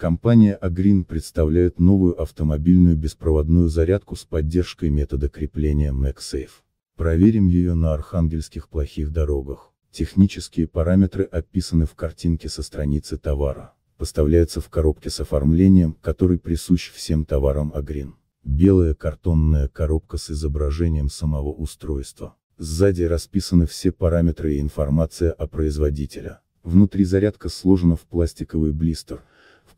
Компания Агрин представляет новую автомобильную беспроводную зарядку с поддержкой метода крепления MagSafe. Проверим ее на архангельских плохих дорогах. Технические параметры описаны в картинке со страницы товара. Поставляется в коробке с оформлением, который присущ всем товарам Агрин. Белая картонная коробка с изображением самого устройства. Сзади расписаны все параметры и информация о производителя. Внутри зарядка сложена в пластиковый блистер,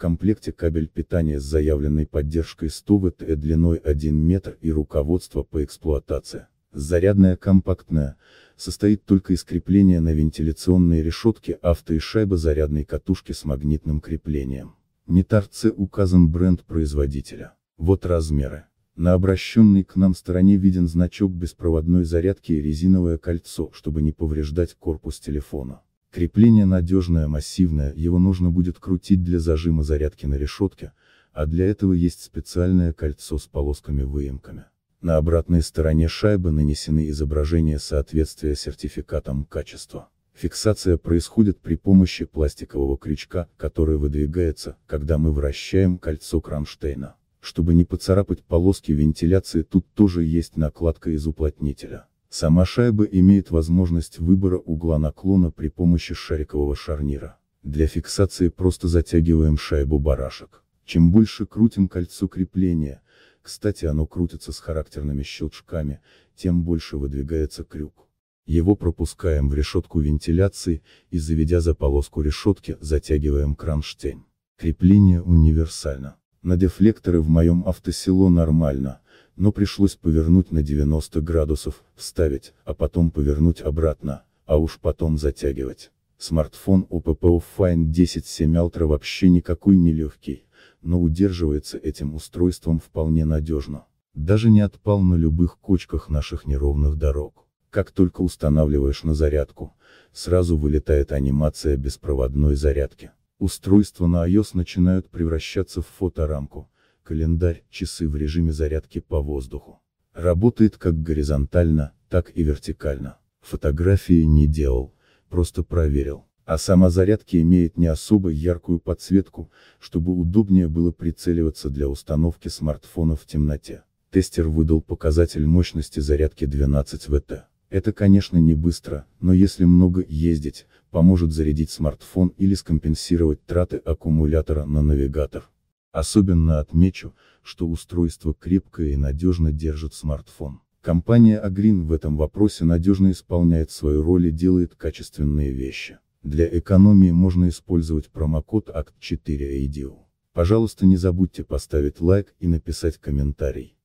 комплекте кабель питания с заявленной поддержкой СТУВТ длиной 1 метр и руководство по эксплуатации. Зарядная компактная, состоит только из крепления на вентиляционной решетке авто и шайба зарядной катушки с магнитным креплением. Не торце указан бренд производителя. Вот размеры. На обращенной к нам стороне виден значок беспроводной зарядки и резиновое кольцо, чтобы не повреждать корпус телефона. Крепление надежное, массивное, его нужно будет крутить для зажима зарядки на решетке, а для этого есть специальное кольцо с полосками-выемками. На обратной стороне шайбы нанесены изображения соответствия сертификатам качества. Фиксация происходит при помощи пластикового крючка, который выдвигается, когда мы вращаем кольцо кронштейна. Чтобы не поцарапать полоски вентиляции тут тоже есть накладка из уплотнителя. Сама шайба имеет возможность выбора угла наклона при помощи шарикового шарнира. Для фиксации просто затягиваем шайбу барашек. Чем больше крутим кольцо крепления, кстати оно крутится с характерными щелчками, тем больше выдвигается крюк. Его пропускаем в решетку вентиляции и заведя за полоску решетки, затягиваем кронштейн. Крепление универсально. На дефлекторы в моем автосело нормально, но пришлось повернуть на 90 градусов, вставить, а потом повернуть обратно, а уж потом затягивать. Смартфон OPPO Find 10 7 Ultra вообще никакой не легкий, но удерживается этим устройством вполне надежно. Даже не отпал на любых кочках наших неровных дорог. Как только устанавливаешь на зарядку, сразу вылетает анимация беспроводной зарядки. Устройства на iOS начинают превращаться в фоторамку, календарь, часы в режиме зарядки по воздуху. Работает как горизонтально, так и вертикально. Фотографии не делал, просто проверил. А сама зарядка имеет не особо яркую подсветку, чтобы удобнее было прицеливаться для установки смартфона в темноте. Тестер выдал показатель мощности зарядки 12 ВТ. Это, конечно, не быстро, но если много ездить, поможет зарядить смартфон или скомпенсировать траты аккумулятора на навигатор. Особенно отмечу, что устройство крепко и надежно держит смартфон. Компания Agreen в этом вопросе надежно исполняет свою роль и делает качественные вещи. Для экономии можно использовать промокод ACT4ADIO. Пожалуйста не забудьте поставить лайк и написать комментарий.